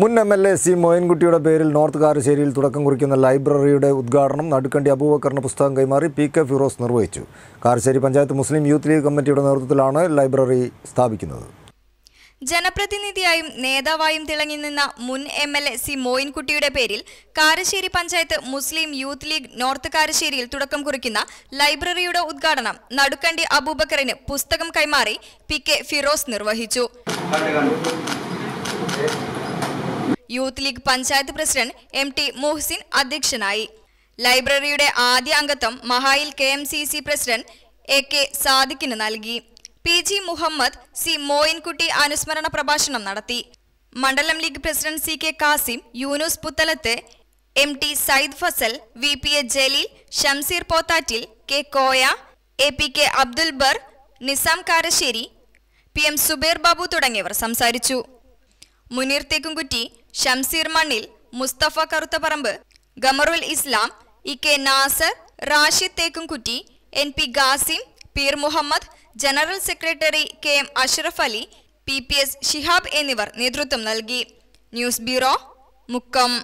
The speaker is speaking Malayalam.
മുൻ എം എൽ എ സി മോയൻകുട്ടിയുടെ പേരിൽ നോർത്ത് കാരശ്ശേരിയിൽ തുടക്കം കുറിക്കുന്ന ലൈബ്രറിയുടെ ഉദ്ഘാടനം നടുക്കണ്ടി അബൂബക്കറിന് പുസ്തകം കൈമാറി പി കെ ഫിറോസ് നിർവഹിച്ചു Karassery panchayat Muslim youth league കമ്മിറ്റിയുടെ നേതൃത്വത്തിലാണ് ലൈബ്രറി സ്ഥാപിക്കുന്നത് ജനപ്രതിനിധിയായും നേതാവായും തിളങ്ങി നിന്ന മുൻ എം എൽ എ സി മോയിൻകുട്ടിയുടെ പേരിൽ Karassery panchayat Muslim youth league north കാരശ്ശേരിയിൽ തുടക്കം കുറിക്കുന്ന ലൈബ്രറിയുടെ ഉദ്ഘാടനം നടുക്കണ്ടി അബൂബക്കറിന് പുസ്തകം കൈമാറി പി കെ ഫിറോസ് നിർവഹിച്ചു youth league panchayat president M T Muhsin അധ്യക്ഷനായി ലൈബ്രറിയുടെ ആദ്യ അംഗത്വം മഹായിൽ K M C C president A K സാദിഖിന് നൽകി P G Muhammad C Moyinkutty അനുസ്മരണ പ്രഭാഷണം നടത്തി മണ്ഡലം league president C K Kasim Yunus Puthalath M T Sayyid Fazal V P A Jaleel Shamseer Pothattil K Koya A P K Abdul ബർ നിസാം കാരശ്ശേരി പി എം സുബേർ ബാബു തുടങ്ങിയവർ സംസാരിച്ചു മുനീർ തേക്കുംകുറ്റി ഷംസീർ മണ്ണിൽ Mustafa Karuthaparamba Gamarul Islam E K Nasar Rashid Thekkumkutty N P Gasim Peer Muhammad general secretary K M Ashraf Ali P P S Shihab എന്നിവർ നേതൃത്വം നൽകി ന്യൂസ് ബ്യൂറോ മുക്കം